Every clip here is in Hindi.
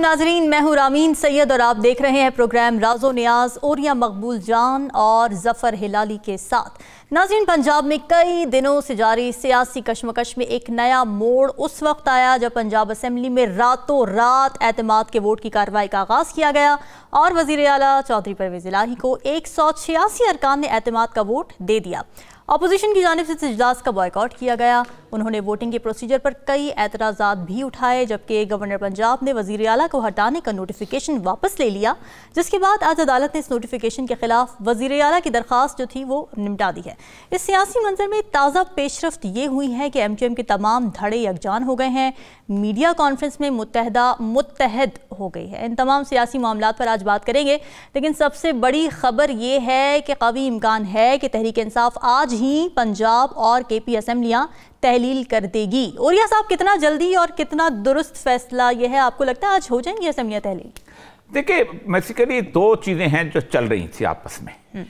नाजरीन मैं हूँ रामीन सैयद और आप देख रहे हैं प्रोग्राम राजो न्याज ओरिया मकबूल जान और जफ़र हिलाली के साथ नाजरीन पंजाब में कई दिनों से जारी सियासी कशमकश में एक नया मोड़ उस वक्त आया जब पंजाब असम्बली में रातों रात एतमाद के वोट की कार्रवाई का आगाज़ किया गया और वजीर अला चौधरी परवेज इलाही को एक सौ छियासी अरकान ने एतमाद का वोट दे दिया अपोजिशन की जानब से इस इजलास का बॉयकॉट किया गया उन्होंने वोटिंग के प्रोसीजर पर कई एतराज़ा भी उठाए जबकि गवर्नर पंजाब ने वजीर अला को हटाने का नोटिफिकेशन वापस ले लिया जिसके बाद आज अदालत ने इस नोटिफिकेशन के खिलाफ वजीर अला की दरख्वास्त जो थी वो निपटा दी है इस सियासी मंजर में ताज़ा पेशरफ ये हुई है कि एम क्यू एम के तमाम धड़े यकजान हो गए हैं मीडिया कॉन्फ्रेंस में मुतहदा मुतहद हो गई है इन तमाम सियासी मामला पर आज बात करेंगे लेकिन सबसे बड़ी खबर ये है कि कवी इम्कान है कि तहरीक इंसाफ आज ही पंजाब और के पी असम्बलियाँ तहलील कर देगी और यह साहब कितना जल्दी और कितना दुरुस्त फैसला यह है आपको लगता है आज हो जाएंगी असमिया तहलील देखिए बेसिकली दो चीज़ें हैं जो चल रही थी आपस में हम्म।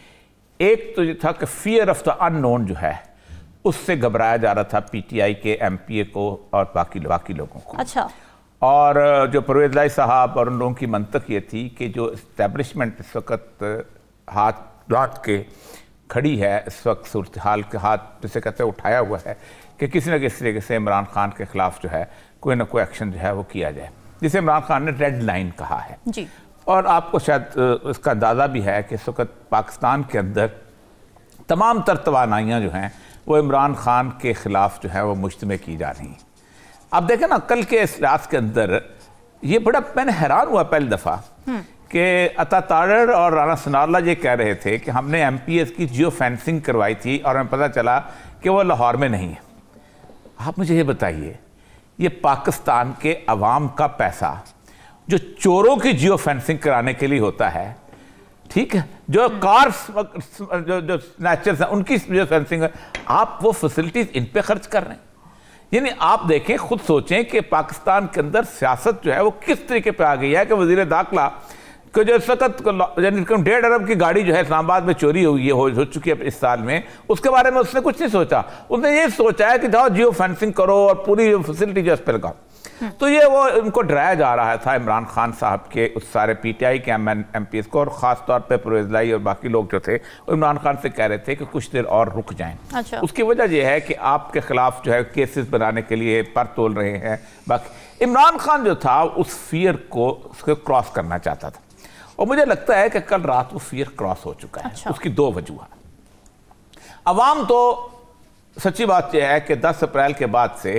एक तो ये था कि फियर ऑफ द अननोन जो है उससे घबराया जा रहा था पीटीआई के एमपीए को और बाकी बाकी लोगों को अच्छा और जो परवेज लाई साहब और उन लोगों की मंतक ये थी कि जो इस्टेब्लिशमेंट इस वक्त हाथ लाट के खड़ी है इस वक्त सूरत हाल के हाथ जिसे कहते हैं उठाया हुआ है कि किसी न किसी तरीके से इमरान खान के खिलाफ जो है कोई ना कोई एक्शन जो है वो किया जाए जिसे इमरान खान ने रेड लाइन कहा है जी। और आपको शायद उसका अंदाज़ा भी है कि इस वक्त पाकिस्तान के अंदर तमाम तर तोानाइयाँ जो हैं वो इमरान खान के ख़िलाफ़ जो है वो मुश्तम की जा रही हैं आप देखें ना कल के इस रात के अंदर ये बड़ा मैंने हैरान हुआ पहली दफ़ा हम्म। कि अता तारड़ और राना सनारला ये कह रहे थे कि हमने एम पी एस की जियो फेंसिंग करवाई थी और हमें पता चला कि वो लाहौर में नहीं है आप मुझे ये बताइए ये पाकिस्तान के अवाम का पैसा जो चोरों की जियो फेंसिंग कराने के लिए होता है ठीक है जो हम्म। कार्स जो जो स्नैचर्स हैं उनकी जो फेंसिंग है आप वो फैसिलिटीज़ इन पे खर्च कर रहे हैं यानी आप देखें खुद सोचें कि पाकिस्तान के अंदर सियासत जो है वो किस तरीके पे आ गई है कि वजीर दाखिला कि जो इस वक्त यानी कम डेढ़ अरब की गाड़ी जो है इस्लामाबाद में चोरी हुई है हो, हो चुकी है इस साल में उसके बारे में उसने कुछ नहीं सोचा उसने ये सोचा है कि जाओ जियो फेंसिंग करो और पूरी फैसिलिटी जो है पर लगाओ हम्म। तो ये वो उनको डराया जा रहा था इमरान खान साहब के उस सारे पीटीआई के एम एम पी को और ख़ास तौर पे परवेजलाई और बाकी लोग जो थे वो इमरान खान से कह रहे थे कि कुछ देर और रुक जाएं अच्छा। उसकी वजह यह है कि आपके खिलाफ जो है केसेस बनाने के लिए पर तोल रहे हैं बाकी इमरान खान जो था उस फियर को उसको क्रॉस करना चाहता था और मुझे लगता है कि कल रात वो फियर क्रॉस हो चुका है अच्छा। उसकी दो वजूहत अवाम तो सच्ची बात यह है कि 10 अप्रैल के बाद से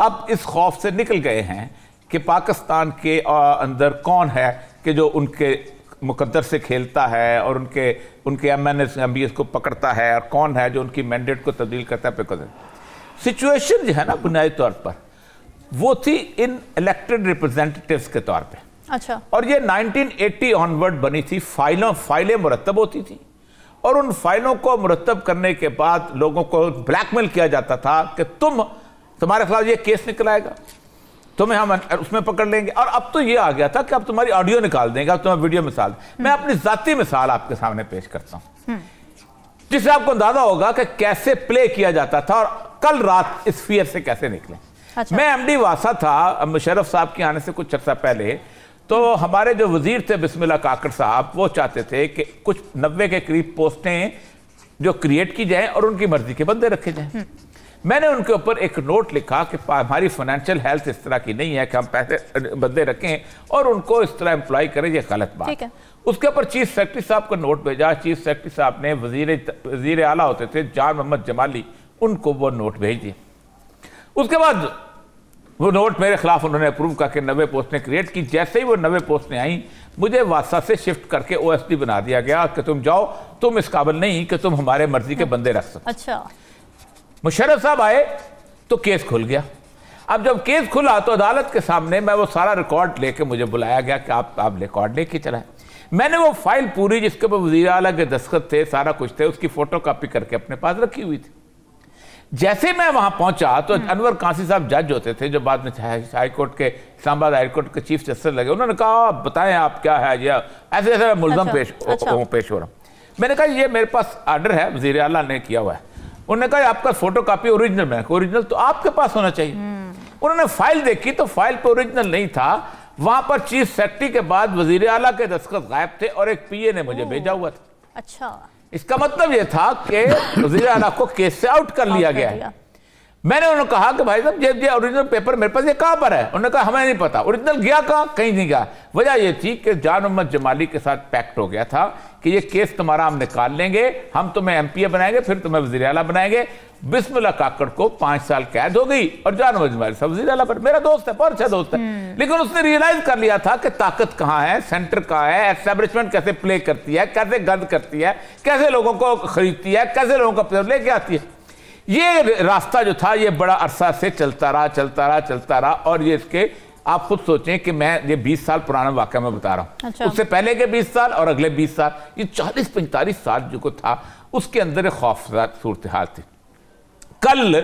अब इस खौफ से निकल गए हैं कि पाकिस्तान के अंदर कौन है कि जो उनके मुकद्दर से खेलता है और उनके उनके M N S M B S को पकड़ता है और कौन है जो उनकी मैंडेट को तब्दील करता है पे सिचुएशन जो है ना बुनियादी तौर पर वो थी इन इलेक्टेड रिप्रेजेंटेटिव्स के तौर पर अच्छा और ये 1980 एट्टी ऑनवर्ड बनी थी फाइलों फाइलें मुरतब होती थी और उन फाइलों को मुरतब करने के बाद लोगों को ब्लैकमेल किया जाता था कि तुम तुम्हारे खिलाफ ये केस निकल आएगा तुम्हें हम उसमें पकड़ लेंगे और अब तो ये आ गया था कि अब तुम्हारी ऑडियो निकाल देंगे अब तुम्हारी वीडियो मिसाल मैं अपनी जाती मिसाल आपके सामने पेश करता हूँ हम्म। जिससे आपको अंदाजा होगा कि कैसे प्ले किया जाता था और कल रात इस फियर से कैसे निकले अच्छा। मैं एमडी वासा था मुशरफ साहब के आने से कुछ चर्चा पहले तो हमारे जो वजीर थे बिस्मिल्ला काकर साहब वो चाहते थे कि कुछ नब्बे के करीब पोस्टें जो क्रिएट की जाए और उनकी मर्जी के बंदे रखे जाएं हम्म। मैंने उनके ऊपर एक नोट लिखा कि हमारी फाइनेंशियल हेल्थ इस तरह की नहीं है कि हम पैसे बंदे रखें और उनको इस तरह एम्प्लॉय करें ये गलत बात है उसके ऊपर चीफ सेक्रेटरी साहब को नोट भेजा चीफ सेक्रेटरी साहब ने वजीर वजीर आला होते थे जान मोहम्मद जमाली उनको वो नोट भेज दिया उसके बाद वो नोट मेरे खिलाफ उन्होंने अप्रूव करके नवे पोस्टें क्रिएट की जैसे ही वो नवे पोस्टें आईं मुझे वादसा से शिफ्ट करके ओ बना दिया गया कि तुम जाओ तुम इस काबिल नहीं कि तुम हमारे मर्जी के बंदे रख सको अच्छा मुशरफ साहब आए तो केस खुल गया अब जब केस खुला तो अदालत के सामने मैं वो सारा रिकॉर्ड लेके मुझे बुलाया गया कि आप आप रिकॉर्ड लेके चलाए मैंने वो फाइल पूरी जिसके ऊपर वजी अला के दस्खत थे सारा कुछ थे उसकी फ़ोटो कापी करके अपने पास रखी हुई थी जैसे मैं वहां पहुंचा तो हम्म। अनवर कांसी साहब जज होते थे जो बाद में हाईकोर्ट के इस्लामाबाद हाईकोर्ट के चीफ जस्टिस लगे उन्होंने कहा बताएं आप क्या है या ऐसे ऐसे मैं मुलजम अच्छा, पेश अच्छा। पेश हो रहा हूँ मैंने कहा ये मेरे पास आर्डर है वजीर अला ने किया हुआ है उन्होंने कहा आपका फोटो कापी ओरिजिनल में ओरिजिनल तो आपके पास होना चाहिए हम्म। उन्होंने फाइल देखी तो फाइल पर ओरिजिनल नहीं था वहां पर चीफ सेक्रेटरी के बाद वजीर अला के दस्खत गायब थे और एक पीए ने मुझे भेजा हुआ था अच्छा इसका मतलब यह था कि वजीर को केस से आउट कर लिया गया है मैंने उन्होंने कहा कि भाई साहब ये ओरिजिनल पेपर मेरे पास ये कहाँ पर है उन्होंने कहा हमें नहीं पता ओरिजिनल गया कहाँ कहीं नहीं गया वजह यह थी कि जान मोहम्मद जमाली के साथ पैक्ट हो गया था कि ये केस तुम्हारा हम निकाल लेंगे हम तुम्हें एम बनाएंगे फिर तुम्हें वजी अला बनाएंगे बिस्मिल्ला काकड़ को पांच साल कैद हो गई और जान मोहम्मद जमाली साहब वजी अला पर मेरा दोस्त है बहुत अच्छा दोस्त है हम्म। लेकिन उसने रियलाइज कर लिया था कि ताकत कहाँ है सेंटर कहाँ है एस्टेब्लिशमेंट कैसे प्ले करती है कैसे गंद करती है कैसे लोगों को खरीदती है कैसे लोगों को लेके आती है ये रास्ता जो था ये बड़ा अरसा से चलता रहा चलता रहा चलता रहा और ये इसके आप खुद सोचें कि मैं ये 20 साल पुराना वाक्य मैं बता रहा हूँ अच्छा। उससे पहले के 20 साल और अगले 20 साल ये 40-45 साल जो को था उसके अंदर एक खौफदार सूरत हाल थी कल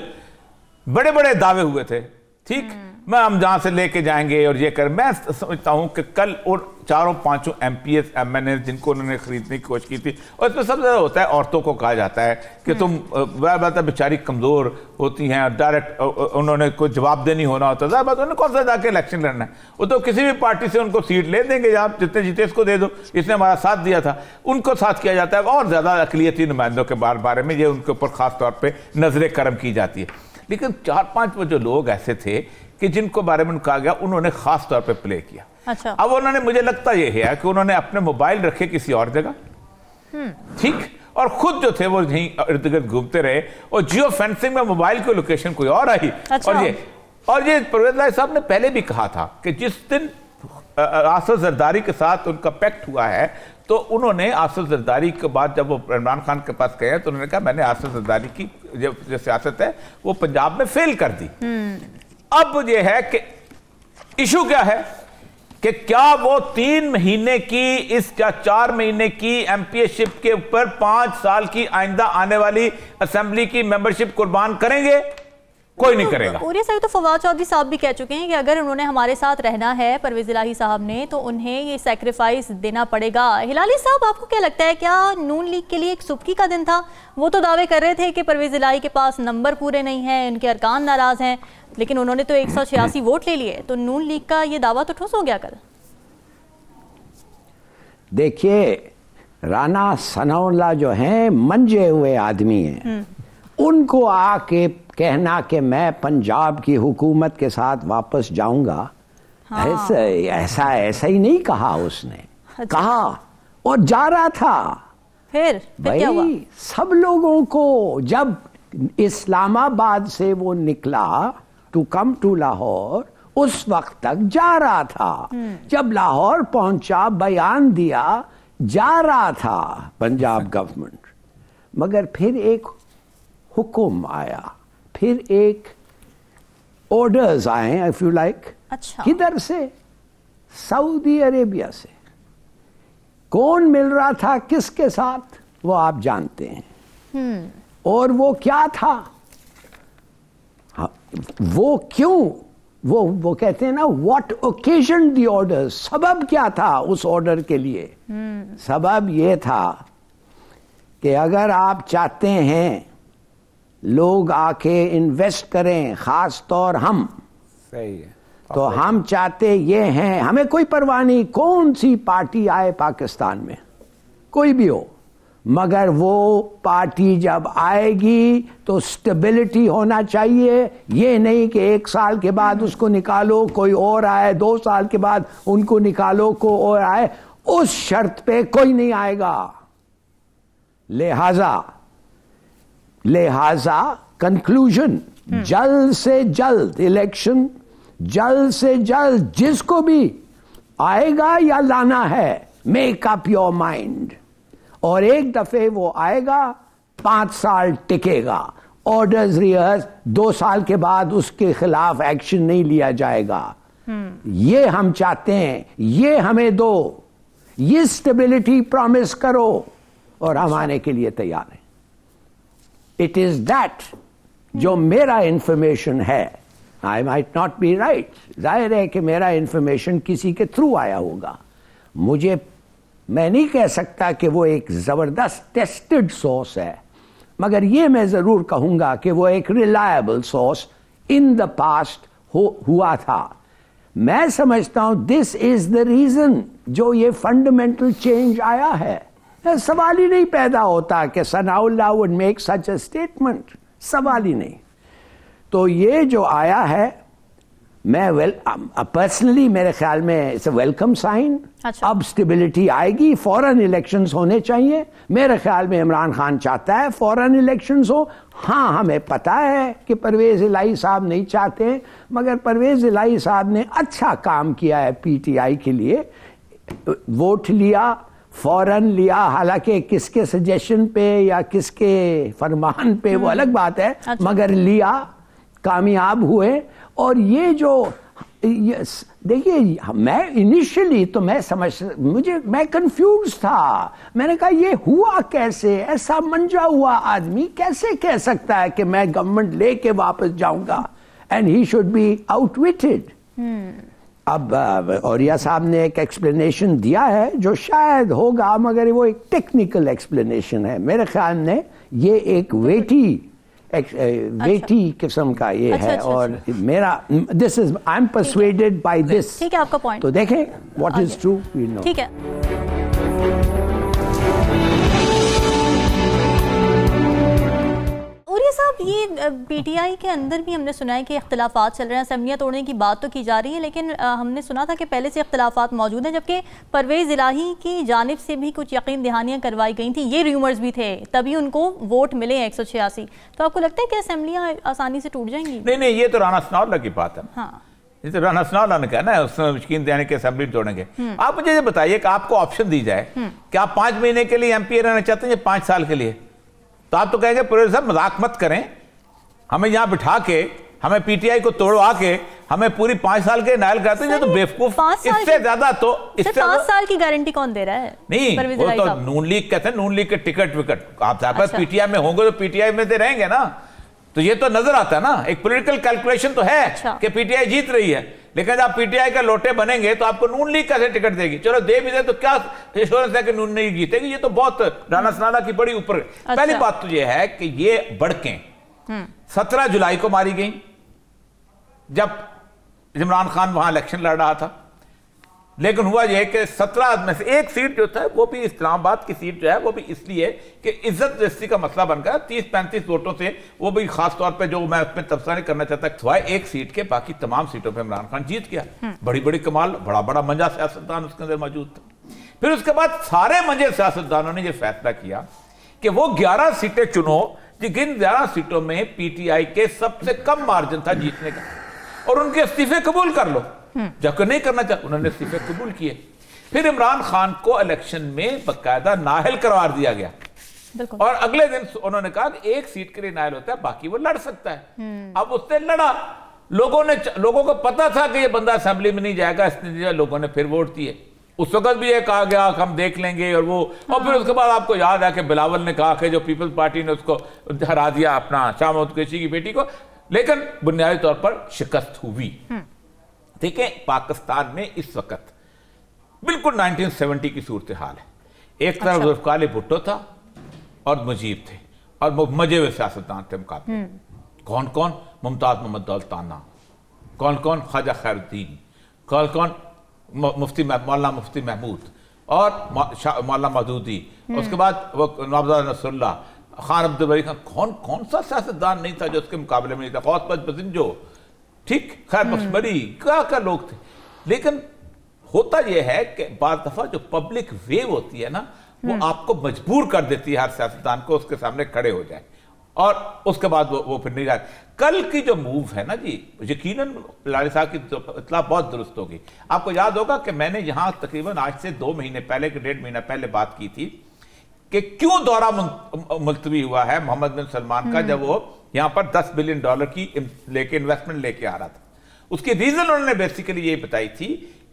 बड़े बड़े दावे हुए थे ठीक हम्म। मैं हम जहाँ से लेके जाएंगे और ये कर मैं समझता हूँ कि कल और चारों पांचों M P S M N S जिनको उन्होंने खरीदने की कोशिश की थी और इसमें सबसे ज़्यादा होता है औरतों को कहा जाता है कि हम्म। तुम वह बात है बेचारी कमज़ोर होती हैं और डायरेक्ट उन्होंने कोई जवाब देनी होना होता है बात उन्होंने कौन सा जाके इलेक्शन लड़ना है वो तो किसी भी पार्टी से उनको सीट ले देंगे जहाँ जितने जीते इसको दे दो इसने हमारा साथ दिया था उनको साथ किया जाता है और ज़्यादा अकलीती नुमाइंदों के बार बारे में ये उनके ऊपर ख़ास तौर पर नजर करम की जाती है लेकिन चार पाँच वो जो लोग ऐसे थे कि जिनको बारे में कहा गया उन्होंने खास तौर पे प्ले किया अच्छा अब उन्होंने मुझे लगता यह है कि उन्होंने अपने मोबाइल रखे किसी और जगह हम्म। ठीक और खुद जो थे वो यहीं इर्द गिर्द घूमते रहे और जियो फेंसिंग में मोबाइल की लोकेशन कोई और आई अच्छा। और ये और ये परवेज राय साहब ने पहले भी कहा था कि जिस दिन आसफ जरदारी के साथ उनका पैक्ट हुआ है तो उन्होंने आसफ जरदारी के बाद जब वो इमरान खान के पास गए तो उन्होंने कहा मैंने आसफ जरदारी की जो, जो सियासत है वो पंजाब में फेल कर दी हम्म। अब यह है कि इशू क्या है कि क्या वो तीन महीने की इस या चार महीने की एमपीएशिप के ऊपर पांच साल की आइंदा आने वाली असेंबली की मेंबरशिप कुर्बान करेंगे कोई नहीं करेगा पूरे सही तो फवाद चौधरी साहब भी कह चुके हैं कि अगर उन्होंने हमारे साथ रहना है परवेज इलाही साहब ने तो उन्हें ये सेक्रीफाइस देना पड़ेगा हिलाली साहब आपको क्या लगता है क्या नून लीग के लिए एक सुबकी का दिन था वो तो दावे कर रहे थे कि परवेज इलाही के पास नंबर पूरे नहीं हैं उनके अरकान नाराज हैं लेकिन उन्होंने तो एक हम्म। वोट ले लिए तो नून लीग का ये दावा तो ठोस हो गया कल देखिए राना सनाउल्ला जो है मंजे हुए आदमी है हम्म। उनको आके कहना कि मैं पंजाब की हुकूमत के साथ वापस जाऊंगा हाँ। ऐसा ऐसा ऐसा ही नहीं कहा उसने अच्छा। कहा और जा रहा था फिर, फिर भाई क्या हुआ? सब लोगों को जब इस्लामाबाद से वो निकला टू कम टू लाहौर उस वक्त तक जा रहा था हम्म। जब लाहौर पहुंचा बयान दिया जा रहा था पंजाब गवर्नमेंट अच्छा। मगर फिर एक हुक्म आया फिर एक ऑर्डर्स आए इफ यू लाइक किधर से सऊदी अरेबिया से कौन मिल रहा था किसके साथ वो आप जानते हैं हम्म। और वो क्या था हाँ, वो क्यों वो वो कहते हैं ना व्हाट ओकेजन दी ऑर्डर सबब क्या था उस ऑर्डर के लिए हम्म। सबब ये था कि अगर आप चाहते हैं लोग आके इन्वेस्ट करें खास तौर हम सही है तो हम चाहते ये हैं हमें कोई परवाह नहीं कौन सी पार्टी आए पाकिस्तान में कोई भी हो मगर वो पार्टी जब आएगी तो स्टेबिलिटी होना चाहिए ये नहीं कि एक साल के बाद हम्म। उसको निकालो कोई और आए दो साल के बाद उनको निकालो को और आए उस शर्त पे कोई नहीं आएगा लिहाजा लिहाजा कंक्लूजन जल्द से जल्द इलेक्शन जल्द से जल्द जिसको भी आएगा या लाना है मेक अप योर माइंड और एक दफे वो आएगा पांच साल टिकेगा ऑर्डर्स रिहर्स दो साल के बाद उसके खिलाफ एक्शन नहीं लिया जाएगा ये हम चाहते हैं ये हमें दो ये स्टेबिलिटी प्रॉमिस करो और हम आने के लिए तैयार हैं इट इज दैट जो मेरा इंफॉर्मेशन है I might not be right जाहिर है कि मेरा इन्फॉर्मेशन किसी के थ्रू आया होगा मुझे मैं नहीं कह सकता कि वो एक ज़बरदस्त टेस्टेड सोर्स है मगर ये मैं ज़रूर कहूंगा कि वो एक reliable source in the past हुआ था मैं समझता हूं दिस इज़ द रीज़न जो ये फंडामेंटल चेंज आया है सवाल ही नहीं पैदा होता कि Sanaullah would make such a statement सवाल ही नहीं तो ये जो आया है मैं वेल पर्सनली मेरे ख्याल में इट्स वेलकम साइन अच्छा। अब स्टेबिलिटी आएगी फॉरन इलेक्शंस होने चाहिए मेरे ख्याल में इमरान खान चाहता है फॉरन इलेक्शंस हो हाँ हमें पता है कि परवेज इलाही साहब नहीं चाहते मगर परवेज इलाही साहब ने अच्छा काम किया है पीटीआई के लिए वोट लिया फौरन लिया हालांकि किसके सजेशन पे या किसके फरमान पे वो हम्म। अलग बात है अच्छा। मगर लिया कामयाब हुए और ये जो देखिए मैं इनिशियली तो मैं समझ मुझे मैं कंफ्यूज था मैंने कहा ये हुआ कैसे ऐसा मंजा हुआ आदमी कैसे कह सकता है कि मैं गवर्नमेंट लेके वापस जाऊंगा and he should be outwitted अब औरिया साहब ने एक एक्सप्लेनेशन दिया है जो शायद होगा मगर वो एक टेक्निकल एक्सप्लेनेशन है मेरे ख्याल में ये एक वेटी एक, वेटी अच्छा। किस्म का ये अच्छा, है अच्छा, और अच्छा। मेरा this is I am persuaded by this ठीक है आपका पॉइंट तो देखें what is true we know ठीक है साहब ये पीटीआई के अंदर भी हमने सुना है कि अख्तिलाफा चल रहे हैं असम्बलियाँ तोड़ने की बात तो की जा रही है लेकिन हमने सुना था कि पहले से अख्तिलाफा मौजूद हैं जबकि परवेज़ इलाही की जानब से भी कुछ यकीन दहानियाँ करवाई गई थी ये र्यूमर्स भी थे तभी उनको वोट मिले हैं एक सौ छियासी तो आपको लगता है कि असम्बलियाँ आसानी से टूट जाएंगी नहीं नहीं ये तो राना सनौला की बात है हाँ जैसे तो राना सनौला ने कहा ना उसमें यकीन दहानी की असम्बली तोड़ेंगे हम्म। आप मुझे ये बताइए कि आपको ऑप्शन दी जाए हम्म। कि आप पाँच महीने के लिए एम पी रहना चाहते हैं या पाँच साल के लिए तो आप तो कहेंगे प्रोफेसर साहब मजाक मत करें हमें यहाँ बिठा के हमें पीटीआई को तोड़वा के हमें पूरी पांच साल के नायल कराते हैं तो बेवकूफ इससे ज्यादा तो इससे पांच साल की गारंटी कौन दे रहा है नहीं वो तो नून लीग कहते हैं नून लीग के टिकट विकट आप अच्छा। पीटीआई में होंगे तो पीटीआई में दे तो रहेंगे ना तो ये तो नजर आता है ना एक पॉलिटिकल कैलकुलेशन तो है अच्छा। कि पीटीआई जीत रही है लेकिन जब पीटीआई का लोटे बनेंगे तो आपको नून लीग कैसे टिकट देगी चलो दे भी दे तो क्या इंश्योरेंस है कि नून लीग जीतेगी ये तो बहुत राना सनाना की बड़ी ऊपर अच्छा। पहली बात तो ये है कि ये बड़के हम्म। सत्रह जुलाई को मारी गई जब इमरान खान वहां इलेक्शन लड़ रहा था लेकिन हुआ यह कि सत्रह में से एक सीट जो था वो भी इस्लामाबाद की सीट जो है वो भी इसलिए कि इज्जत दृष्टि का मसला बन गया तीस पैंतीस वोटों से वो भी खास तौर पे जो मैं उसमें तबसरा नहीं करना चाहता था एक सीट के बाकी तमाम सीटों पे इमरान खान जीत गया हम्म। बड़ी बड़ी कमाल बड़ा बड़ा मंजा सियासतदान उसके अंदर मौजूद था फिर उसके बाद सारे मंजे सियासतदानों ने यह फैसला किया कि वो ग्यारह सीटें चुनो जिन ग्यारह सीटों में पीटीआई के सबसे कम मार्जिन था जीतने का और उनके इस्तीफे कबूल कर लो हम्म। जबकि नहीं करना चाहते उन्होंने इस्तीफे कबूल किए फिर इमरान खान को इलेक्शन में बकायदा नाहल करवा दिया गया और अगले दिन उन्होंने कहा कि एक सीट के लिए नायल होता है बाकी वो लड़ सकता है हम्म। अब उससे लड़ा लोगों ने लोगों को पता था कि ये बंदा असेंबली में नहीं जाएगा इसलिए लोगों ने फिर वोट दिए उस वक्त भी ये कहा गया हम देख लेंगे और वो हाँ। और फिर हाँ। उसके बाद आपको याद है कि बिलावल ने कहा कि जो पीपल्स पार्टी ने उसको हरा दिया अपना शाह मोहम्मद की बेटी को लेकिन बुनियादी तौर पर शिकस्त हुई हम्म। देखें पाकिस्तान में इस वक्त बिल्कुल 1970 की सूरत हाल है एक तरफ अच्छा। जुल्फकार भुट्टो था और मुजीब थे और मजे हुए सियासतदान थे मुकाबले हम्म। कौन कौन मुमताज़ मोहम्मद दौलताना कौन कौन ख्वाजा खैरुद्दीन कौन कौन मुफ्ती मौलाना मुफ्ती महमूद और मौलाना मदूदी हम्म। उसके बाद वो नवाबजाद नसरुल्ला खान अब्दुल खान कौन कौन सा सियासतदान नहीं था जो उसके मुकाबले में नहीं था फौज बदम जो ठीक खैर बख्शबरी हम्म। क्या क्या लोग थे लेकिन होता यह है कि बार दफा जो पब्लिक वेव होती है ना वो हम्म। आपको मजबूर कर देती है हर सियासतदान को उसके सामने खड़े हो जाए और उसके बाद वो वो फिर नहीं जाए कल की जो मूव है ना जी यकीनन लाली साहब की तो इतला बहुत दुरुस्त होगी आपको याद होगा कि मैंने यहां तकरीबन आज से दो महीने पहले के डेढ़ महीना पहले बात की थी कि क्यों दौरा मुलतवी हुआ है मोहम्मद बिन सलमान का हम्म। जब वो यहां पर 10 बिलियन डॉलर की लेके इन्वेस्टमेंट लेके आ रहा था उसकी रीज़न उन्होंने बेसिकली ये बताई थी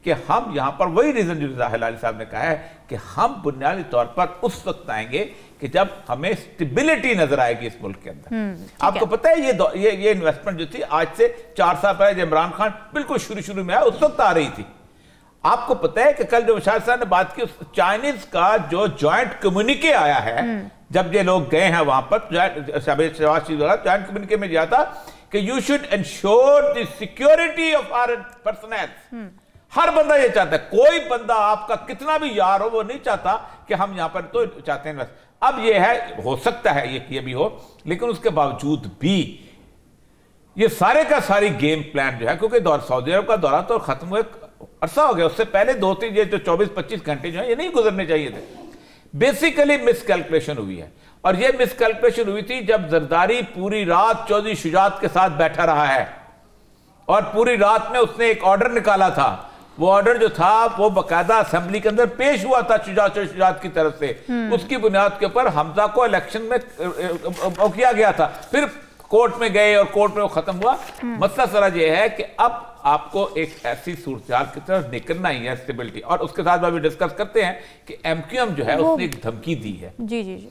कि हम यहां पर वही रीज़न जो जाहिर साहब ने कहा है कि हम बुनियादी तौर पर उस वक्त आएंगे कि जब हमें स्टेबिलिटी नजर आएगी इस मुल्क के अंदर हम्म, आपको पता है ये ये ये इन्वेस्टमेंट जो थी आज से चार साल पहले जब इमरान खान बिल्कुल शुरू शुरू में आया उस वक्त आ रही थी आपको पता है कि कल जो विशाल साहब ने बात की चाइनीज का जो ज्वाइंट कम्युनिके आया है हम्म। जब ये लोग गए हैं वहां पर ज्वाइंट कम्युनिके में दिया था कि you should ensure the security of our personal हर बंदा ये चाहता है कोई बंदा आपका कितना भी यार हो वो नहीं चाहता कि हम यहां पर तो चाहते हैं बस अब ये है हो सकता है ये ये भी हो लेकिन उसके बावजूद भी ये सारे का सारी गेम प्लान जो है क्योंकि सऊदी अरब का दौरा तो खत्म हुआ अरसा हो गया उससे पहले दो तीन जो 24-25 घंटे जो है ये नहीं गुजरने चाहिए थे बेसिकली मिसकैलकुलेशन हुई है और ये मिसकैलकुलेशन हुई थी जब जरदारी पूरी रात चौधरी शुजात के साथ बैठा रहा है और पूरी रात में उसने एक ऑर्डर निकाला था वो ऑर्डर जो था वो बकायदा असेंबली के अंदर पेश हुआ था शुजात शुजात की तरफ से हम्म। उसकी बुनियाद के ऊपर हमजा को इलेक्शन में किया गया था फिर कोर्ट में गए और कोर्ट में वो खत्म हुआ मतलब हम्म। सरा ये है कि अब आपको एक ऐसी सूरत की तरफ निकलना ही है स्टेबिलिटी और उसके साथ भी डिस्कस करते हैं कि एमक्यूएम जो है उसने एक धमकी दी है जी जी जी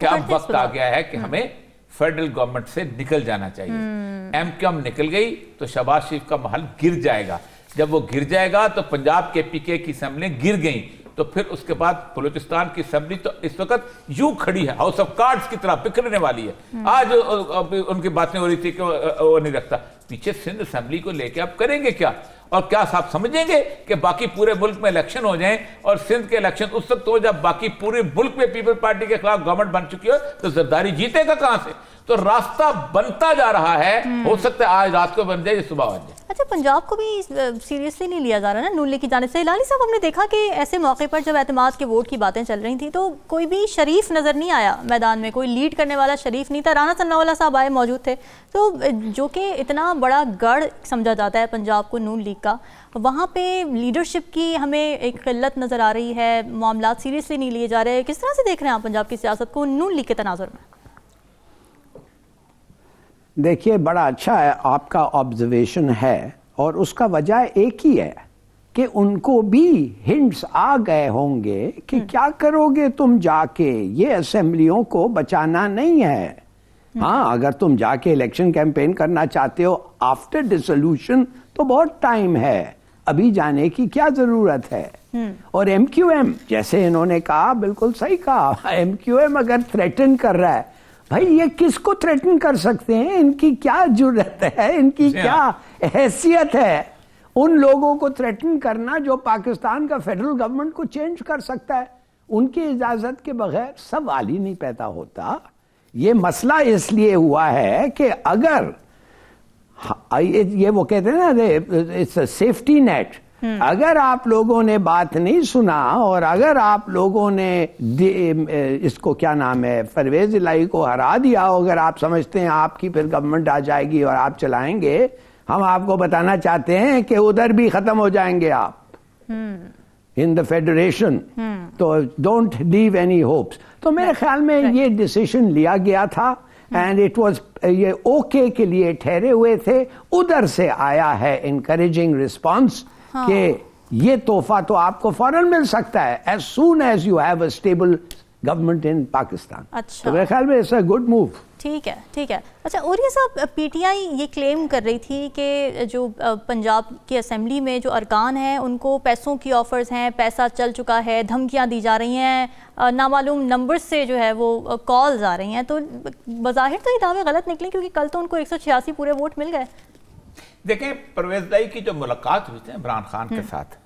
क्या अब वक्त आ गया है कि हम्म। हमें फेडरल गवर्नमेंट से निकल जाना चाहिए एमक्यूएम निकल गई तो शबाज शरीफ का महल गिर जाएगा जब वो गिर जाएगा तो पंजाब के पीके की असम्बलियां गिर गई तो फिर उसके बाद बलोचिस्तान की असेंबली तो इस वक्त यू खड़ी है हाउस ऑफ कार्ड्स की तरह बिखरने वाली है हम्म। आज उनकी बातें हो रही थी कि वो नहीं रखता पीछे सिंध असेंबली को लेके आप करेंगे क्या और क्या आप समझेंगे कि बाकी पूरे मुल्क में इलेक्शन हो जाएं और सिंध के इलेक्शन उस वक्त हो जब बाकी पूरे मुल्क में पीपल पार्टी के खिलाफ गवर्नमेंट बन चुकी हो तो जरदारी जीतेगा कहां से तो रास्ता बनता जा रहा है हम्म। हो सकता है आज रात को बन जाए सुबह बन जाए अच्छा पंजाब को भी सीरियसली नहीं लिया जा रहा ना नून लीग की जाने से लाली साहब हमने देखा कि ऐसे मौके पर जब एतमाद के वोट की बातें चल रही थी तो कोई भी शरीफ नज़र नहीं आया मैदान में कोई लीड करने वाला शरीफ नहीं था राना सन्नावाला साहब आए मौजूद थे तो जो कि इतना बड़ा गढ़ समझा जाता है पंजाब को नून लीग का वहाँ पे लीडरशिप की हमें एक किल्लत नज़र आ रही है मामला सीरियसली नहीं लिए जा रहे किस तरह से देख रहे हैं आप पंजाब की सियासत को नून लीग के तनाजर में देखिए बड़ा अच्छा है आपका ऑब्जर्वेशन है और उसका वजह एक ही है कि उनको भी हिंट्स आ गए होंगे कि हम्म। क्या करोगे तुम जाके ये असेंबलियों को बचाना नहीं है हम्म। हाँ अगर तुम जाके इलेक्शन कैंपेन करना चाहते हो आफ्टर डिसोल्यूशन तो बहुत टाइम है अभी जाने की क्या जरूरत है हम्म। और एम क्यू एम जैसे इन्होंने कहा बिल्कुल सही कहा एम क्यू एम अगर थ्रेटन कर रहा है भाई ये किसको थ्रेटन कर सकते हैं इनकी क्या जरूरत है इनकी क्या हाँ। हैसियत है उन लोगों को थ्रेटन करना जो पाकिस्तान का फेडरल गवर्नमेंट को चेंज कर सकता है उनकी इजाजत के बगैर सवाल ही नहीं पैदा होता ये मसला इसलिए हुआ है कि अगर हाँ, ये वो कहते हैं ना इट्स सेफ्टी नेट हम्म। अगर आप लोगों ने बात नहीं सुना और अगर आप लोगों ने इसको क्या नाम है परवेज इलाही को हरा दिया अगर आप समझते हैं आपकी फिर गवर्नमेंट आ जाएगी और आप चलाएंगे हम आपको बताना चाहते हैं कि उधर भी खत्म हो जाएंगे आप इन द फेडरेशन तो डोंट लीव एनी होप्स तो मेरे ख्याल में ये डिसीजन लिया गया था एंड इट वॉज ये ओके के लिए ठहरे हुए थे उधर से आया है इनकरेजिंग रिस्पॉन्स हाँ। कि ये तोहफा तो आपको फॉरन मिल सकता है as soon as you have a stable government in Pakistan अच्छा तो मेरे ख्याल में इट्स अ गुड मूव ठीक है ठीक है अच्छा और ये साहब पीटीआई ये क्लेम कर रही थी कि जो पंजाब की असेंबली में जो अरकान हैं उनको पैसों की ऑफर्स हैं पैसा चल चुका है धमकियां दी जा रही हैं नामालूम नंबर से जो है वो कॉल्स आ रही हैं तो बज़ाहिर तो ये दावे गलत निकले क्योंकि कल तो उनको एक पूरे वोट मिल गए देखें परवेज लाई की जो मुलाकात हुई थी इमरान खान के हम्म। साथ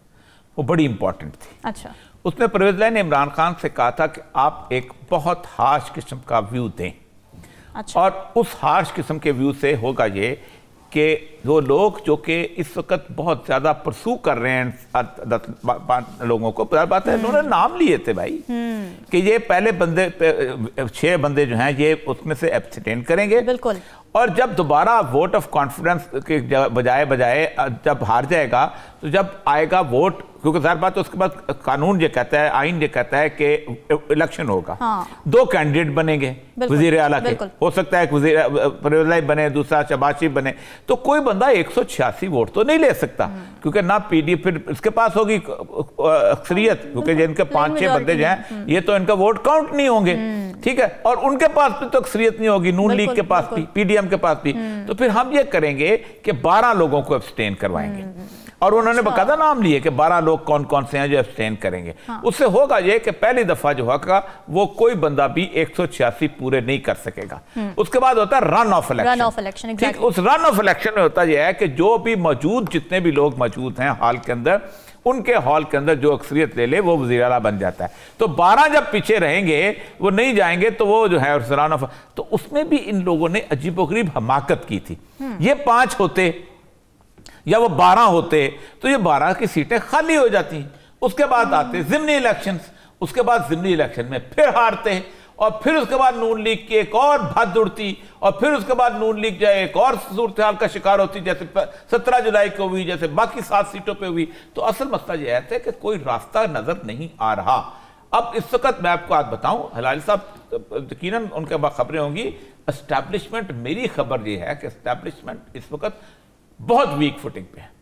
वो बड़ी इंपॉर्टेंट थी अच्छा उसमें परवेज लाई ने इमरान खान से कहा था कि आप एक बहुत हार्श किस्म का व्यू दें अच्छा। और उस हार्श किस्म के व्यू से होगा ये कि जो लोग जो कि इस वक्त बहुत ज़्यादा परसू कर रहे हैं लोगों को बात है उन्होंने हम्म। नाम लिए थे भाई हम्म। कि ये पहले बंदे छह बंदे जो हैं ये उसमें से एब्सटेन करेंगे बिल्कुल और जब दोबारा वोट ऑफ कॉन्फिडेंस के बजाय बजाय जब हार जाएगा तो जब आएगा वोट क्योंकि सार बात तो उसके बाद कानून ये कहता है आइन ये कहता है कि इलेक्शन होगा हाँ। दो कैंडिडेट बनेंगे वजीर अला के हो सकता है वजीर बने दूसरा शबाशी बने तो कोई बंदा एक सौ छियासी वोट तो नहीं ले सकता हम्म। क्योंकि ना पी डी फिर इसके पास होगी अक्सरियत हम्म। क्योंकि जिनके पाँच छः बंदे जो हैं हम्म। ये तो इनका वोट काउंट नहीं होंगे ठीक है और उनके पास भी तो अक्सरियत नहीं होगी नून लीग के पास भी पीडीएम के पास भी तो फिर हम ये करेंगे कि बारह लोगों को एब्सटेन करवाएंगे और उन्होंने बकायदा अच्छा। नाम लिए कि बारह लोग कौन कौन से हैं जो एब्सटेन करेंगे हाँ। उससे होगा ये कि पहली दफा जो होगा वो कोई बंदा भी एक सौ छियासी पूरे नहीं कर सकेगा हम्म। उसके बाद होता है रन ऑफ इलेक्शन ठीक उस रन ऑफ इलेक्शन में होता यह है कि जो भी मौजूद जितने भी लोग मौजूद हैं हाल के अंदर उनके हॉल के अंदर जो अक्सरियत ले ले वो वजी बन जाता है तो बारह जब पीछे रहेंगे वो नहीं जाएंगे तो वो जो है तो उसमें भी इन लोगों ने अजीबोगरीब हमाकत की थी हम्म। ये पांच होते या वो बारह होते तो ये बारह की सीटें खाली हो जाती उसके बाद आते जिमनी इलेक्शन उसके बाद जिमनी इलेक्शन में फिर हारते हैं और फिर उसके बाद नून लीग की एक और भद उड़ती और फिर उसके बाद नून लीग जो एक और सूरत हाल का शिकार होती जैसे सत्रह जुलाई को हुई जैसे बाकी सात सीटों पे हुई तो असल मसला यह है कि कोई रास्ता नज़र नहीं आ रहा अब इस वक्त मैं आपको आज बताऊं हलाल साहब यकीन उनके खबरें होंगी एस्टैब्लिशमेंट मेरी खबर यह है कि एस्टैब्लिशमेंट इस वक्त बहुत वीक फुटिंग पे है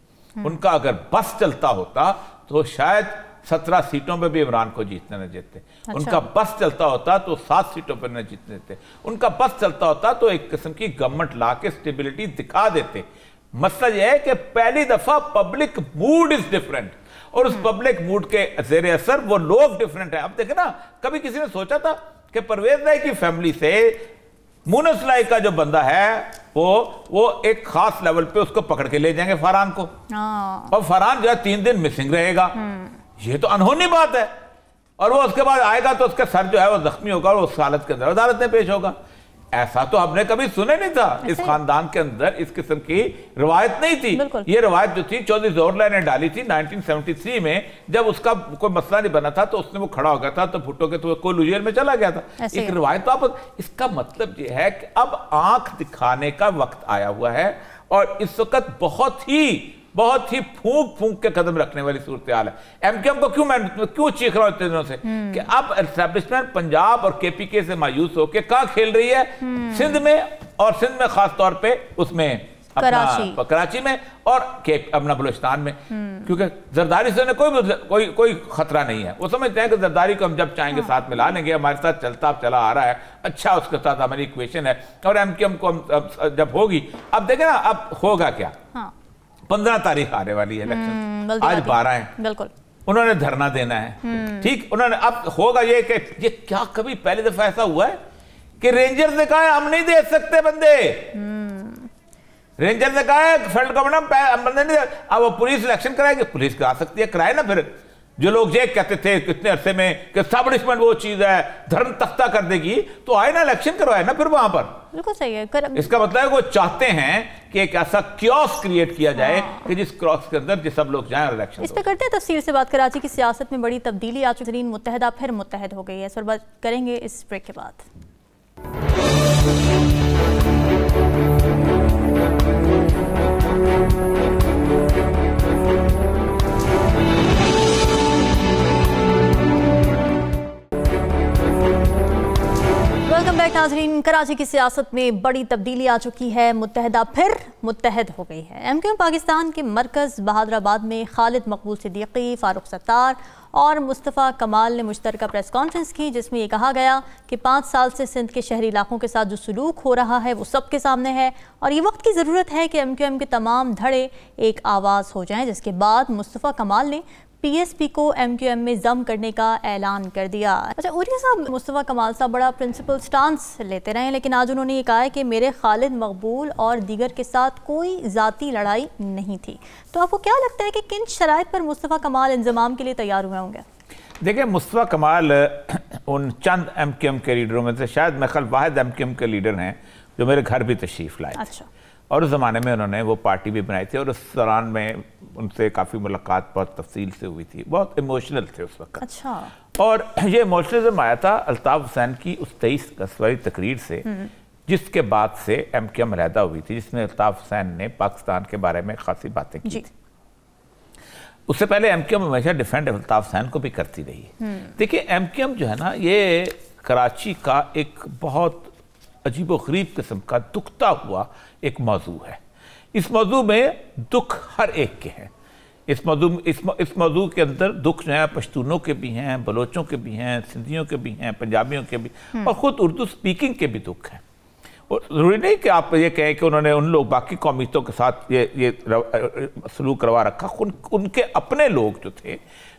उनका अगर बस चलता होता तो शायद सत्रह सीटों पे भी इमरान को जीतने न जीतते अच्छा। उनका बस चलता होता तो सात सीटों पर न जीतने देते उनका बस चलता होता तो एक किस्म की गवर्नमेंट ला के स्टेबिलिटी दिखा देते मसला यह है कि पहली दफा पब्लिक मूड इज डिफरेंट और उस पब्लिक हम्म। मूड के जेर असर वो लोग डिफरेंट है अब देखे ना कभी किसी ने सोचा था कि परवेज राय की फैमिली से लाइक का जो बंदा है वो वो एक खास लेवल पे उसको पकड़ के ले जाएंगे फरहान को और हाँ। फरहान जो है तीन दिन मिसिंग रहेगा हम्म। ये तो अनहोनी बात है और वो उसके बाद आएगा तो उसका सर जो है वो जख्मी होगा और उस हालत के अंदर अदालत में पेश होगा ऐसा तो हमने कभी सुने नहीं था इस खानदान के अंदर इस किस्म की रवायत नहीं थी ये रवायत जो थी चौधरी जोरला ने डाली थी 1973 में जब उसका कोई मसला नहीं बना था तो उसने वो खड़ा हो गया था तो भुट्टो के तो कोई में चला गया था एक रवायत तो आप इसका मतलब ये है कि अब आंख दिखाने का वक्त आया हुआ है और इस वक्त बहुत ही बहुत ही फूंक फूंक के कदम रखने वाली सूरत हाल है एमकेएम को क्यों मैं क्यों चीख रहा हूं इतने दिनों से हम्म। कि अब एस्टेब्लिशमेंट पंजाब और केपीके से मायूस होकर कहा खेल रही है हम्म। सिंध में और सिंध में खास तौर पे उसमें कराची कराची में और के अपना बलोचिस्तान में हम्म। क्योंकि जरदारी से उन्हें कोई मतलब- कोई कोई खतरा नहीं है वो समझते हैं कि जरदारी को हम जब चाहेंगे हाँ। साथ में ला लेंगे हमारे साथ चलता चला आ रहा है अच्छा उसके साथ हमारी इक्वेशन है और एम को हम जब होगी अब देखें ना अब होगा क्या हाँ। पंद्रह तारीख आने वाली है इलेक्शन हम्म, आज बारह है बिल्कुल उन्होंने धरना देना है हम्म। ठीक उन्होंने अब होगा ये कि ये क्या कभी पहले दफा ऐसा हुआ है कि रेंजर्स ने कहा हम नहीं दे सकते बंदे हम्म। रेंजर्स ने कहा है फेडरल गवर्नमेंट बंदे नहीं अब वो पुलिस इलेक्शन कराएगी पुलिस करा सकती है कराए ना फिर जो लोग ये कहते थे कितने अरसे में कि स्टैब्लिशमेंट वो चीज है धर्म तख्ता कर देगी तो आए ना इलेक्शन करवाए ना फिर वहां पर बिल्कुल सही है कर... इसका मतलब है वो चाहते हैं कि एक ऐसा क्योस क्रिएट किया जाए हाँ। कि जिस क्रॉस के अंदर सब लोग जाए इलेक्शन इस पर करते हैं तफसील से बात कराची की सियासत में बड़ी तब्दीली आ चुकी मुतहदा फिर मुतहद हो गई है सर बात करेंगे इस ब्रेक के बाद नाजरीन कराची की सियासत में बड़ी तब्दीली आ चुकी है मुतहदा फिर मुतहद हो गई है एम क्यू पाकिस्तान के मरकज़ बहादराबाद में खालिद मकबूल सिद्दीकी फ़ारूक सत्तार और मुस्तफ़ा कमाल ने मुश्तर प्रेस कॉन्फ्रेंस की जिसमें यह कहा गया कि पाँच साल से सिंध के शहरी इलाकों के साथ जो सलूक हो रहा है वो सब के सामने है और ये वक्त की ज़रूरत है कि एम क्यू एम के तमाम धड़े एक आवाज़ हो जाएँ जिसके बाद मुस्तफ़ा कमाल ने पीएसपी को एमक्यूएम में जम करने का ऐलान कर दिया अच्छा उरिया साहब मुस्तफ़ा कमाल साहब बड़ा प्रिंसिपल स्टांस लेते रहे लेकिन आज उन्होंने ये कहा है कि मेरे खालिद मकबूल और दीगर के साथ कोई ज़ाती लड़ाई नहीं थी तो आपको क्या लगता है कि किन शराइ पर मुस्तफ़ा कमाल इंजमाम के लिए तैयार हुए होंगे देखिए मुस्तफ़ा कमाल उन चंद एम के लीडरों में से शायद मैं कल वाहद एम के लीडर हैं जो मेरे घर भी तशरीफ़ लाए अच्छा और उस ज़माने में उन्होंने वो पार्टी भी बनाई थी और उस दौरान में उनसे काफ़ी मुलाकात बहुत तफसील से हुई थी बहुत इमोशनल थे उस वक्त अच्छा और ये इमोशनलिज्म आया था अल्ताफ़ हुसैन की उस तेईस वाली तकरीर से हम्म। जिसके बाद से एम के एम अलहदा हुई थी जिसमें अल्ताफ़ हुसैन ने पाकिस्तान के बारे में खासी बातें की थी उससे पहले एम के एम हमेशा डिफेंड अल्ताफ़ हुसैन को भी करती रही हम्म। देखिए एम के एम जो है ना ये कराची का एक बहुत अजीब व गरीब किस्म का दुखता हुआ एक मौजू है इस मौजू में दुख हर एक के हैं इस मौजू इस इस मौजू के अंदर दुख जो है पश्तूनों के भी हैं बलोचों के भी हैं सिंधियों के भी हैं पंजाबियों के भी हम्म। और ख़ुद उर्दू स्पीकिंग के भी दुख हैं और ज़रूरी नहीं कि आप ये कहें कि उन्होंने उन लोग बाकी कौमीतों के साथ ये ये सलूक करवा रखा उन, उनके अपने लोग जो थे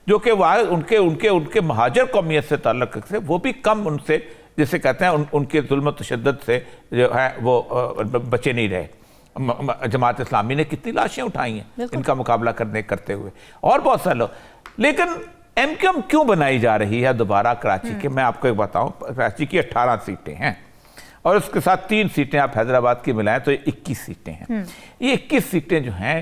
जो कि वाह उनके उनके उनके महाजर कौमियत से ताल्लक से वो भी कम उनसे जिसे कहते हैं उन, उनके जुल्म तशद से जो है वो बचे नहीं रहे जमात इस्लामी ने कितनी लाशें उठाई हैं इनका मुकाबला करने करते हुए और बहुत सारे लोग लेकिन एम क्यू एम क्यों बनाई जा रही है दोबारा कराची हम्म। के मैं आपको एक बताऊं कराची की 18 सीटें हैं और उसके साथ तीन सीटें आप हैदराबाद की मिलाएं तो ये 21 सीटें हैं हम्म। ये 21 सीटें जो हैं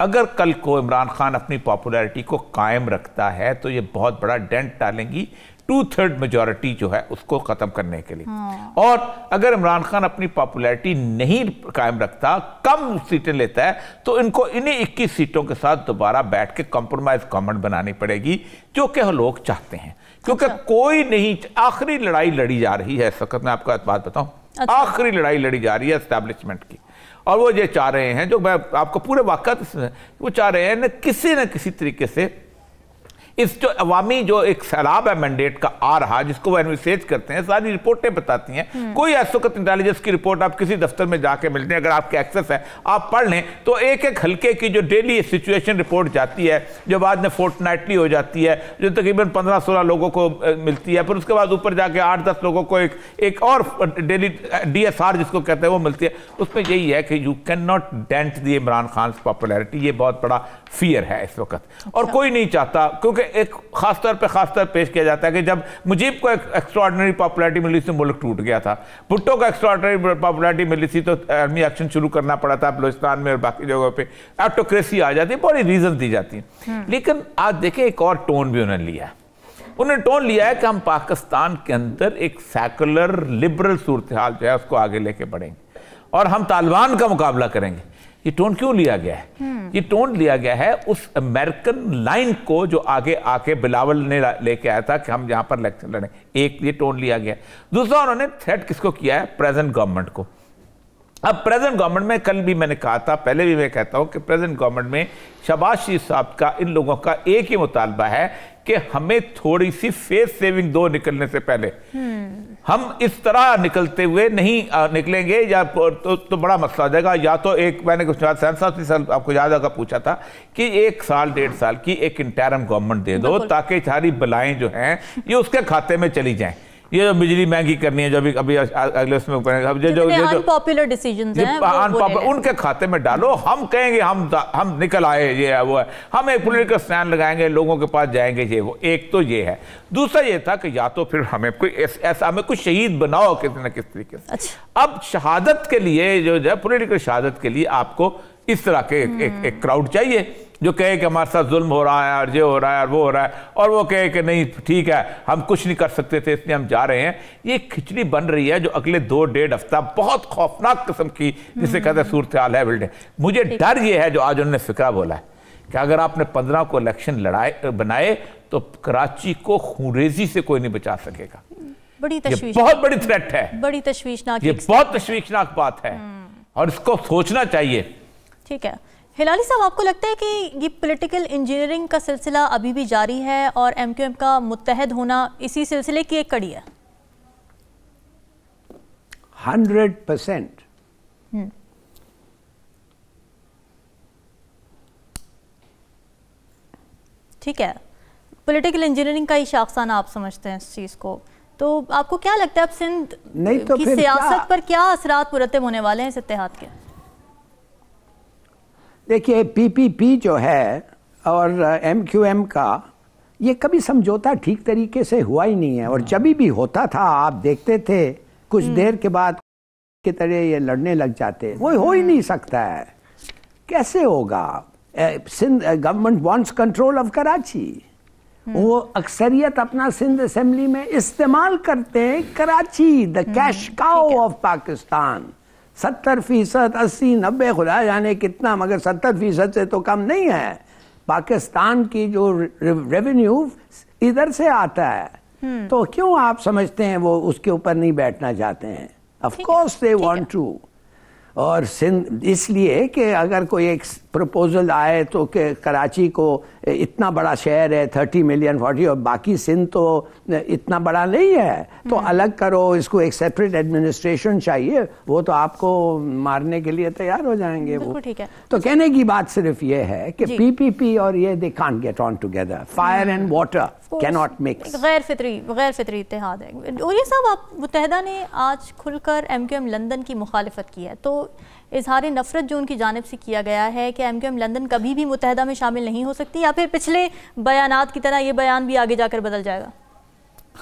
अगर कल को इमरान खान अपनी पॉपुलैरिटी को कायम रखता है तो ये बहुत बड़ा डेंट डालेंगी टू थर्ड मेजोरिटी जो है उसको ख़त्म करने के लिए हाँ। और अगर इमरान खान अपनी पॉपुलैरिटी नहीं कायम रखता कम सीटें लेता है तो इनको इन्हीं इक्कीस सीटों के साथ दोबारा बैठ के कॉम्प्रोमाइज़ गवर्नमेंट बनानी पड़ेगी जो कि लोग चाहते हैं क्योंकि अच्छा। कोई नहीं आखिरी लड़ाई लड़ी जा रही है इस वक्त मैं आपको बात बताऊं अच्छा। आखिरी लड़ाई लड़ी जा रही है एस्टेब्लिशमेंट की और वो ये चाह रहे हैं जो मैं आपको पूरे वाक़ वो चाह रहे हैं न किसी न किसी तरीके से इस जो अवामी जो एक सैलाब है मैंडेट का आ रहा जिसको वो एनविसेज करते हैं सारी रिपोर्टें बताती हैं हम्म। कोई ऐसा वक्त इंटेलिजेंस की रिपोर्ट आप किसी दफ्तर में जाके मिलते हैं अगर आपके एक्सेस है आप पढ़ लें तो एक एक हल्के की जो डेली सिचुएशन रिपोर्ट जाती है जो बाद में फोर्टनाइटली हो जाती है जो तकरीबन पंद्रह सोलह लोगों को मिलती है फिर उसके बाद ऊपर जाके आठ दस लोगों को एक एक और डेली डी जिसको कहते हैं वो मिलती है उसमें यही है कि you can not dent the Imran Khan popularity ये बहुत बड़ा फियर है इस वक्त अच्छा। और कोई नहीं चाहता क्योंकि एक खास तौर पे खास तौर पेश किया जाता है कि जब मुजीब को एक एक्स्ट्रॉडनरी पॉपुलरिटी मिली थी मुल्क टूट गया था भुट्टो को एक्स्ट्रॉडनरी पॉपुलरिटी मिली थी तो आर्मी एक्शन शुरू करना पड़ा था बलोचिस्तान में और बाकी जगहों पर एटोक्रेसी आ जाती है बड़ी रीज़न दी जाती है हम्म। लेकिन आज देखें एक और टोन भी उन्होंने लिया उन्होंने टोन लिया है कि हम पाकिस्तान के अंदर एक सेकुलर लिबरल सूरत हाल जो है उसको आगे लेके बढ़ेंगे और हम तालिबान का मुकाबला करेंगे ये टोन क्यों लिया गया है हम्म। ये टोन लिया गया है उस अमेरिकन लाइन को जो आगे आके बिलावल ने लेके आया था कि हम यहां पर लेक्चर लड़े एक ये टोन लिया गया दूसरा उन्होंने थ्रेट किसको किया है प्रेजेंट गवर्नमेंट को अब प्रेजेंट गवर्नमेंट में कल भी मैंने कहा था पहले भी मैं कहता हूं कि प्रेजेंट गवर्नमेंट में शबाज शरीफ साहब का इन लोगों का एक ही मुतालबा है कि हमें थोड़ी सी फेस सेविंग दो निकलने से पहले हम्म। हम इस तरह निकलते हुए नहीं निकलेंगे या तो, तो बड़ा मसला आ जाएगा या तो एक मैंने कुछ साल आपको याद आगा पूछा था कि एक साल डेढ़ साल की एक इंटरम गवर्नमेंट दे दो ताकि सारी बलाएं जो हैं ये उसके खाते में चली जाएं ये जो बिजली महंगी करनी है जो अभी अभी अगले उसमें अब जो जो जो डिसीजन उनके खाते में डालो हम कहेंगे हम हम निकल आए ये है वो है हम एक पोलिटिकल स्टैंड लगाएंगे लोगों के पास जाएंगे ये वो एक तो ये है दूसरा ये था कि या तो फिर हमें कोई ऐसा हमें कोई शहीद बनाओ किसी ना किस तरीके से अच्छा। अब शहादत के लिए जो है पोलिटिकल शहादत के लिए आपको इस तरह के एक, एक, एक क्राउड चाहिए जो कहे कि हमारे साथ जुल्म हो रहा है और ये हो रहा है और वो हो रहा है और वो कहे कि नहीं ठीक है हम कुछ नहीं कर सकते थे इसलिए हम जा रहे हैं ये खिचड़ी बन रही है जो अगले दो डेढ़ हफ्ता बहुत खौफनाक किस्म की जिसे कहते हैं सूरत हाल है बिल्डिंग मुझे डर ये है जो आज उन्होंने फिक्रा बोला है कि अगर आपने पंद्रह को इलेक्शन लड़ाए बनाए तो कराची को खूनरेजी से कोई नहीं बचा सकेगा बड़ी बहुत बड़ी थ्रेट है बड़ी तश्वीशनाक ये बहुत तश्वीशनाक बात है हम्म। और इसको सोचना चाहिए ठीक है हिलाली साहब आपको लगता है कि ये पॉलिटिकल इंजीनियरिंग का सिलसिला अभी भी जारी है और एमक्यूएम का मुतहद होना इसी सिलसिले की एक कड़ी है हंड्रेड परसेंट हम्म। ठीक है पॉलिटिकल इंजीनियरिंग का ही शाखसाना आप समझते हैं इस चीज़ को तो आपको क्या लगता है अब सिंध नहीं तो की सियासत पर क्या असरात पुरतम होने वाले हैं इस इतिहाद के देखिए पीपीपी जो है और एमक्यूएम uh, का ये कभी समझौता ठीक तरीके से हुआ ही नहीं है और हाँ। जब भी होता था आप देखते थे कुछ हम्म। देर के बाद की तरह ये लड़ने लग जाते वो हो ही नहीं हम्म। सकता है कैसे होगा Sindh government wants control of Karachi वो अक्सरियत अपना सिंध असेंबली में इस्तेमाल करते हैं Karachi the cash cow of Pakistan सत्तर फीसद अस्सी नब्बे खुदा जाने कितना मगर सत्तर फीसद से तो कम नहीं है पाकिस्तान की जो रेवेन्यू इधर से आता है हम्म। तो क्यों आप समझते हैं वो उसके ऊपर नहीं बैठना चाहते हैं of course they want to और सिंध इसलिए कि अगर कोई एक प्रपोजल आए तो के कराची को इतना बड़ा शहर है थर्टी मिलियन फोर्टी और बाकी सिंध तो इतना बड़ा नहीं है तो हम्म। अलग करो इसको एक सेपरेट एडमिनिस्ट्रेशन चाहिए वो तो आपको मारने के लिए तैयार हो जाएंगे वो ठीक है तो कहने की बात सिर्फ ये है कि पीपीपी और ये they can't get on together fire and water cannot mix गैर फितरी गैर फितरी इतिहाद है और ये साहब आप मुतहदा ने आज खुलकर एम लंदन की मुखालफत की है तो इजहार नफरत जो उनकी जानब से किया गया है कि एम क्यू एम लंदन कभी भी मुतहदा में शामिल नहीं हो सकती या फिर पिछले बयान की तरह ये बयान भी आगे जाकर बदल जाएगा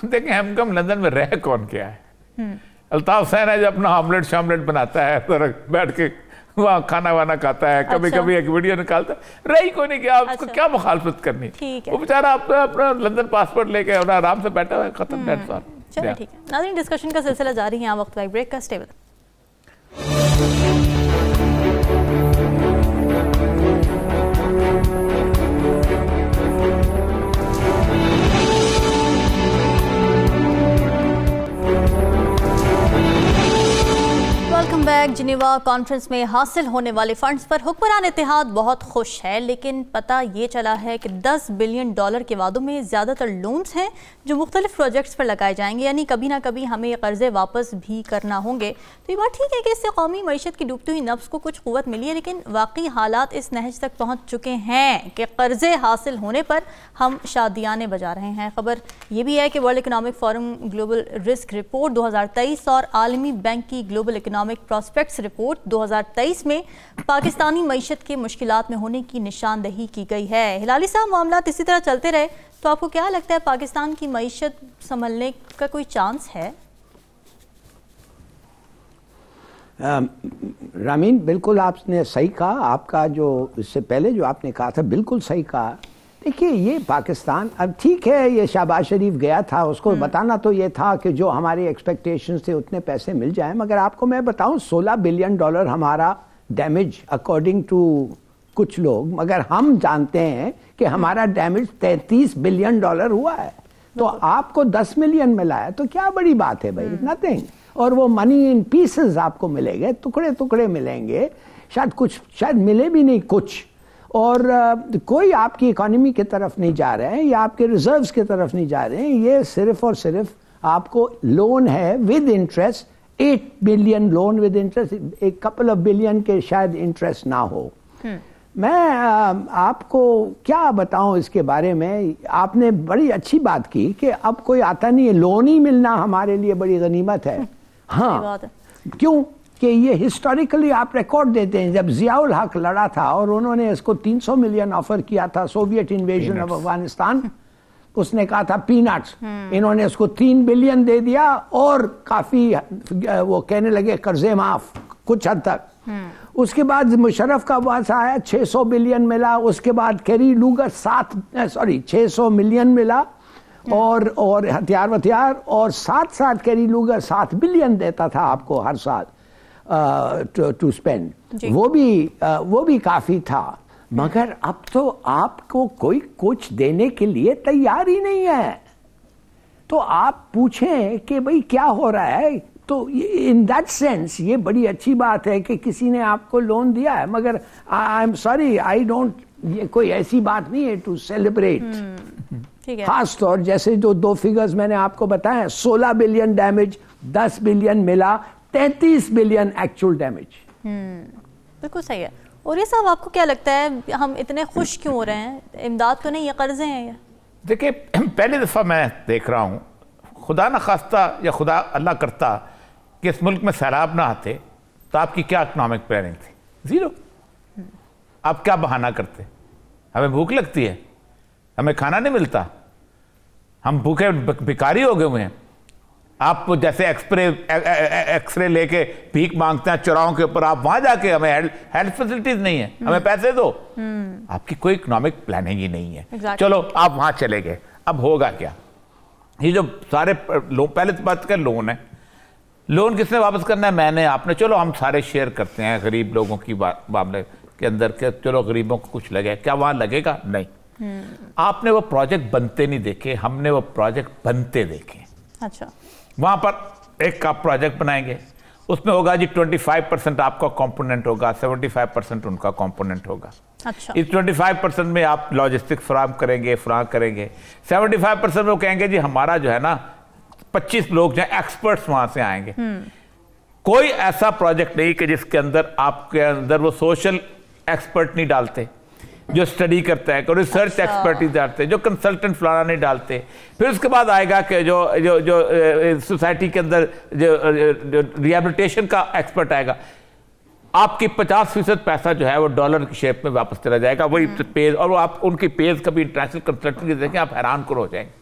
देखिए एम क्यू एम लंदन में रह कौन क्या है हम्म। अल्ताफ सैन है जो अपना ऑमलेट शामलेट बनाता है तो बैठ के वहाँ खाना वाना खाता है कभी अच्छा। कभी एक वीडियो निकालता है रही कोई नहीं क्या उसको अच्छा। क्या मुखालफत करनी वो बेचारा अपना अपना लंदन पासपोर्ट लेके अपना आराम से बैठा हुआ खत्म डेट हम्म। सॉर चलिए ठीक है नाजरीन डिस्कशन का सिलसिला जारी है वक्त ब्रेक का स्टेबल बैक जिनेवा कॉन्फ्रेंस में हासिल होने वाले फंड्स पर हुक्मरान इतिहाद बहुत खुश है लेकिन पता ये चला है कि 10 बिलियन डॉलर के वादों में ज़्यादातर लोन्स हैं जो मुख्तलिफ प्रोजेक्ट्स पर लगाए जाएंगे यानी कभी ना कभी हमें कर्ज़े वापस भी करना होंगे तो ये बात ठीक है कि इससे कौमी मीशत की डूबती हुई नफ्स को कुछ क़वत मिली है लेकिन वाकई हालात इस नहज तक पहुँच चुके हैं कि कर्ज़े हासिल होने पर हम शादियाने बजा रहे हैं खबर ये भी है कि world economic forum global risk report दो हज़ार तेईस और आलमी बैंक की ग्लोबल इकनॉमिक प्रॉस्पेक्ट्स रिपोर्ट 2023 में पाकिस्तानी मीशत के मुश्किल में होने की निशानदही की गई है हिलाली साहब मामला इसी तरह चलते रहे तो आपको क्या लगता है पाकिस्तान की मीशत संभलने का कोई चांस है रामीन बिल्कुल आपने सही कहा आपका जो इससे पहले जो आपने कहा था बिल्कुल सही कहा देखिए ये पाकिस्तान अब ठीक है ये शहबाज शरीफ गया था उसको हम्म। बताना तो ये था कि जो हमारे एक्सपेक्टेशन थे उतने पैसे मिल जाएं मगर आपको मैं बताऊं 16 बिलियन डॉलर हमारा डैमेज अकॉर्डिंग टू कुछ लोग मगर हम जानते हैं कि हमारा डैमेज 33 बिलियन डॉलर हुआ है तो आपको 10 मिलियन मिला है तो क्या बड़ी बात है भाई नथिंग हम्म। और वो मनी इन पीसेस आपको मिलेंगे टुकड़े टुकड़े मिलेंगे शायद कुछ शायद मिले भी नहीं कुछ और कोई आपकी इकोनॉमी की तरफ नहीं जा रहे हैं या आपके रिजर्व्स की तरफ नहीं जा रहे हैं ये सिर्फ और सिर्फ आपको लोन है with interest eight billion loan with interest एक कपल ऑफ बिलियन के शायद इंटरेस्ट ना हो हम्म। मैं आपको क्या बताऊं इसके बारे में आपने बड़ी अच्छी बात की कि अब कोई आता नहीं है लोन ही मिलना हमारे लिए बड़ी गनीमत है हम्म। हाँ क्यों कि ये हिस्टोरिकली आप रिकॉर्ड देते हैं जब जियाउल हक लड़ा था और उन्होंने इसको 300 मिलियन ऑफर किया था सोवियत इन्वेजन ऑफ अफगानिस्तान उसने कहा था पीनट्स हम्म। इन्होंने उसको तीन बिलियन दे दिया और काफी वो कहने लगे कर्जे माफ कुछ हद तक हम्म। उसके बाद मुशरफ का वास आया 600 बिलियन मिला उसके बाद कैरी लूगर सात सॉरी 600 मिलियन मिला हम्म। और और हथियार वथियार और साथ साथ कैरी लूगर सात बिलियन देता था आपको हर साल टू स्पेंड तो, वो भी आ, वो भी काफ़ी था मगर अब तो आपको कोई कुछ देने के लिए तैयार ही नहीं है तो आप पूछें कि भाई क्या हो रहा है तो इन दैट सेंस ये बड़ी अच्छी बात है कि किसी ने आपको लोन दिया है मगर I am sorry I don't ये कोई ऐसी बात नहीं है टू सेलिब्रेट हम्म, खास तौर जैसे जो दो फिगर्स मैंने आपको बताया सोलह बिलियन डैमेज दस बिलियन मिला तैतीस मिलियन एक्चुअल हम्म, डैमेज बिल्कुल सही है और ये साहब आपको क्या लगता है हम इतने खुश क्यों हो रहे हैं इमदाद तो नहीं ये कर्जे हैं ये देखिए पहली दफ़ा मैं देख रहा हूँ खुदा न खास्ता या खुदा अल्लाह करता कि इस मुल्क में सैलाब ना आते तो आपकी क्या इकनॉमिक प्लानिंग थी ज़ीरो आप क्या बहाना करते हमें भूख लगती है हमें खाना नहीं मिलता हम भूखे भिकारी हो गए हुए हैं आप जैसे एक्सरे एक्सरे लेके भीख मांगते हैं चौराहों के ऊपर आप वहां जाके हमें हेल्थ फैसिलिटीज नहीं है हमें हम्म। पैसे दो हम्म। आपकी कोई इकोनॉमिक प्लानिंग ही नहीं है exactly. चलो आप वहां चले गए अब होगा क्या ये जो सारे पहले तो बात कर लोन है लोन किसने वापस करना है मैंने आपने चलो हम सारे शेयर करते हैं गरीब लोगों की मामले के अंदर के चलो गरीबों को कुछ लगे क्या वहां लगेगा नहीं हम्म। आपने वो प्रोजेक्ट बनते नहीं देखे हमने वो प्रोजेक्ट बनते देखे अच्छा वहाँ पर एक का प्रोजेक्ट बनाएंगे उसमें होगा जी 25 परसेंट आपका कंपोनेंट होगा 75 परसेंट उनका कंपोनेंट होगा अच्छा इस 25 परसेंट में आप लॉजिस्टिक फ्राम करेंगे फ्राम करेंगे 75 परसेंट वो कहेंगे जी हमारा जो है ना 25 लोग जो एक्सपर्ट्स वहाँ से आएंगे हम्म। कोई ऐसा प्रोजेक्ट नहीं कि जिसके अंदर आपके अंदर वो सोशल एक्सपर्ट नहीं डालते जो स्टडी करता है रिसर्च अच्छा। एक्सपर्टीज डालते हैं जो कंसल्टेंट फलाना नहीं डालते फिर उसके बाद आएगा कि जो जो जो सोसाइटी के अंदर जो, रिहेबिलिटेशन का एक्सपर्ट आएगा आपकी पचास फीसद पैसा जो है वो डॉलर की शेप में वापस चला जाएगा वही पेज हम्म। और वो आप उनकी पेज कभी इंटरनेशनल कंसल्टेंट की देखें आप हैरान कर हो जाएंगे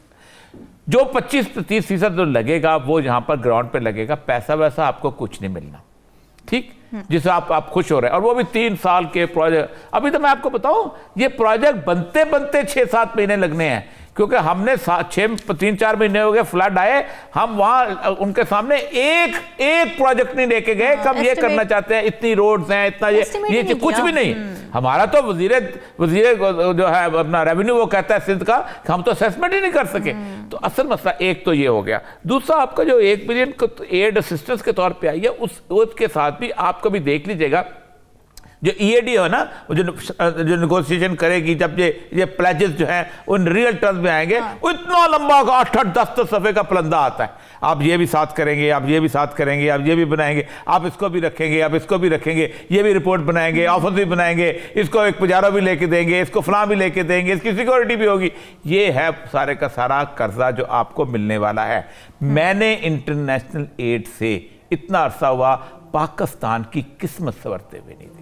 जो पच्चीस तीस फीसद जो लगेगा वो यहाँ पर ग्राउंड पर लगेगा पैसा वैसा आपको कुछ नहीं मिलना ठीक जिससे आप आप खुश हो रहे हैं और वो भी तीन साल के प्रोजेक्ट अभी तो मैं आपको बताऊं ये प्रोजेक्ट बनते बनते छह सात महीने लगने हैं क्योंकि हमने छह तीन चार महीने हो गए फ्लड आए हम वहां उनके सामने एक एक प्रोजेक्ट नहीं लेके गए कब ये करना चाहते हैं इतनी रोड्स हैं इतना ये ये कुछ भी नहीं हम्म। हमारा तो वजीरे वजीर जो है अपना रेवेन्यू वो कहता है सिंध का कि हम तो असेसमेंट ही नहीं कर सके हम्म। तो असल मसला एक तो ये हो गया दूसरा आपका जो एक बिलियन एड असिस्टेंस के तौर पर आई है उस उसके साथ भी आप कभी देख लीजिएगा जो ईएडी e हो ना जो जो निगोशिएशन करेगी जब ये ये प्लेजेस जो हैं उन रियल टर्म्स में आएंगे हाँ। इतना लंबा होगा आठ आठ दस दस सफ़े का पलंदा आता है आप ये भी साथ करेंगे आप ये भी साथ करेंगे आप ये भी बनाएंगे आप इसको भी रखेंगे आप इसको भी रखेंगे ये भी रिपोर्ट बनाएंगे ऑफिस हाँ। भी बनाएंगे इसको एक पुजारा भी लेके देंगे इसको फलां भी लेके देंगे इसकी सिक्योरिटी भी होगी ये है सारे का सारा कर्जा जो आपको मिलने वाला है हाँ। मैंने इंटरनेशनल एड से इतना अरसा हुआ पाकिस्तान की किस्मत संवरते हुए नहीं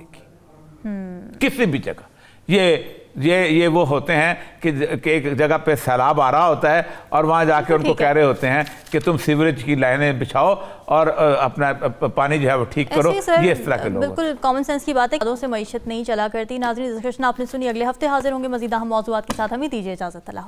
हम्म। किसी भी जगह ये ये ये वो होते हैं कि, एक जगह पे सैलाब आ रहा होता है और वहाँ जाके उनको कह रहे होते हैं कि तुम सीवरेज की लाइनें बिछाओ और अपना पानी जो है वो ठीक करो ये इस तरह के लोग बिल्कुल कॉमन सेंस की बात है कदों से मीशत नहीं चला करती नाजरी कृष्ण आपने सुनी अगले हफ्ते हाजिर होंगे मजीद हम मौजूद के साथ हमें दीजिए इजाज़त अल्लाह